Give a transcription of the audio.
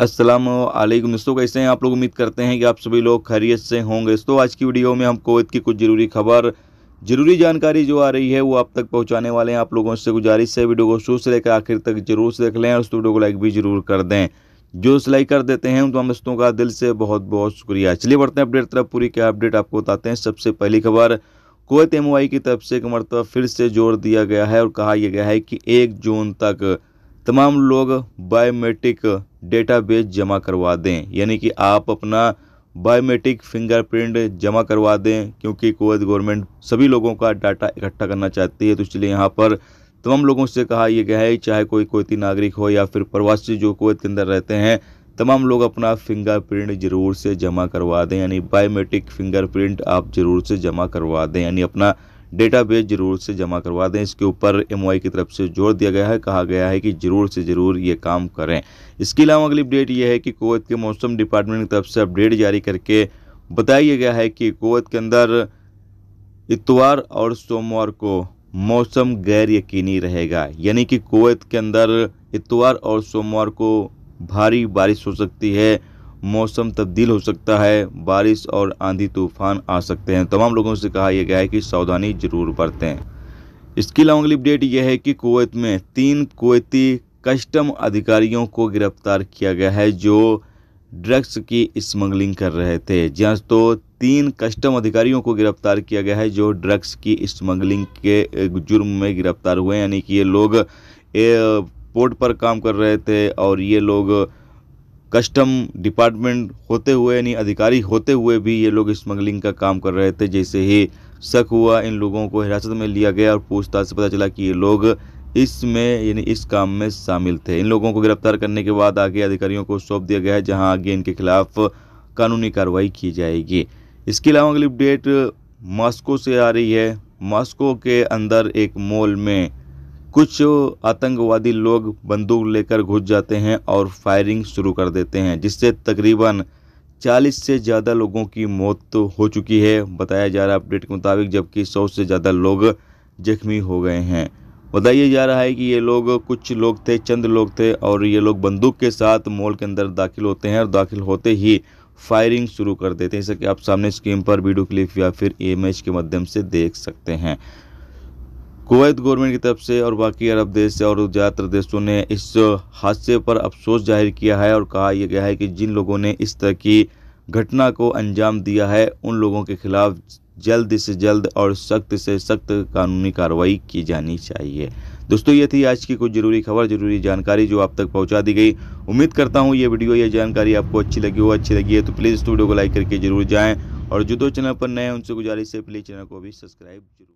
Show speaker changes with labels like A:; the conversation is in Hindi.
A: असलम दोस्तों कैसे हैं आप लोग उम्मीद करते हैं कि आप सभी लोग खैरियत से होंगे दोस्तों आज की वीडियो में हम कोविद की कुछ ज़रूरी खबर ज़रूरी जानकारी जो आ रही है वो आप तक पहुंचाने वाले हैं आप लोगों से गुजारिश है वीडियो को शुरू से लेकर आखिर तक जरूर से देख लें और उस वीडियो को लाइक भी जरूर कर दें जो सिलाई कर देते हैं उन तमाम दोस्तों का दिल से बहुत बहुत शुक्रिया चलिए बढ़ते हैं अपडेट तरफ पूरी क्या अपडेट आपको बताते हैं सबसे पहली खबर कोवैत एम की तरफ से एक मरतबा फिर से जोर दिया गया है और कहा यह गया है कि एक जून तक तमाम लोग बायोमेट्रिक डेटाबेस जमा करवा दें यानी कि आप अपना बायोमेट्रिक फिंगरप्रिंट जमा करवा दें क्योंकि कुवैत गवर्नमेंट सभी लोगों का डाटा इकट्ठा करना चाहती है तो इसलिए यहाँ पर तमाम लोगों से कहा यह गया है चाहे कोई कोती नागरिक हो या फिर प्रवासी जो कुवैत के अंदर रहते हैं तमाम लोग अपना फिंगरप्रिंट ज़रूर से जमा करवा दें यानी बायोमेट्रिक फिंगरप्रिंट आप ज़रूर से जमा करवा दें यानी अपना डेटाबेस जरूर से जमा करवा दें इसके ऊपर एम की तरफ से जोर दिया गया है कहा गया है कि ज़रूर से ज़रूर ये काम करें इसके अलावा अगली अपडेट यह है कि कुवैत के मौसम डिपार्टमेंट की तरफ से अपडेट जारी करके बताया गया है कि कुवैत के अंदर इतवार और सोमवार को मौसम गैर यकीनी रहेगा यानी कि कुवैत के अंदर इतवार और सोमवार को भारी बारिश हो सकती है मौसम तब्दील हो सकता है बारिश और आंधी तूफान आ सकते हैं तमाम लोगों से कहा यह गया है कि सावधानी जरूर बरतें इसके अलावा अगली अपडेट यह है कि कुवैत में तीन कुवैती कस्टम अधिकारियों को गिरफ्तार किया गया है जो ड्रग्स की स्मगलिंग कर रहे थे जहाँ तो तीन कस्टम अधिकारियों को गिरफ्तार किया गया है जो ड्रग्स की स्मगलिंग के जुर्म में गिरफ्तार हुए यानी कि ये लोग पोर्ट पर काम कर रहे थे और ये लोग कस्टम डिपार्टमेंट होते हुए यानी अधिकारी होते हुए भी ये लोग स्मगलिंग का काम कर रहे थे जैसे ही शक हुआ इन लोगों को हिरासत में लिया गया और पूछताछ से पता चला कि ये लोग इसमें यानी इस काम में शामिल थे इन लोगों को गिरफ्तार करने के बाद आगे अधिकारियों को सौंप दिया गया है जहाँ आगे इनके खिलाफ कानूनी कार्रवाई की जाएगी इसके अलावा अगली अपडेट मॉस्को से आ रही है मॉस्को के अंदर एक मॉल में कुछ आतंकवादी लोग बंदूक लेकर घुस जाते हैं और फायरिंग शुरू कर देते हैं जिससे तकरीबन 40 से ज़्यादा लोगों की मौत तो हो चुकी है बताया जा रहा है अपडेट के मुताबिक जबकि 100 से ज़्यादा लोग जख्मी हो गए हैं बताइए जा रहा है कि ये लोग कुछ लोग थे चंद लोग थे और ये लोग बंदूक के साथ मॉल के अंदर दाखिल होते हैं और दाखिल होते ही फायरिंग शुरू कर देते हैं जैसा कि आप सामने स्क्रीन पर वीडियो क्लिप या फिर इमेज के माध्यम से देख सकते हैं कुवैत गवर्नमेंट की तरफ से और बाकी अरब देश से और ज़्यादातर देशों ने इस हादसे पर अफसोस जाहिर किया है और कहा यह गया है कि जिन लोगों ने इस तरह की घटना को अंजाम दिया है उन लोगों के खिलाफ जल्द से जल्द और सख्त से सख्त कानूनी कार्रवाई की जानी चाहिए दोस्तों ये थी आज की कुछ ज़रूरी खबर ज़रूरी जानकारी जो आप तक पहुंचा दी गई उम्मीद करता हूं ये वीडियो ये जानकारी आपको अच्छी लगी हो अच्छी लगी है तो प्लीज़ इस वीडियो को लाइक करके जरूर जाएं और जो दो चैनल पर नए हैं उनसे गुजारिश है प्लीज़ चैनल को भी सब्सक्राइब जरूर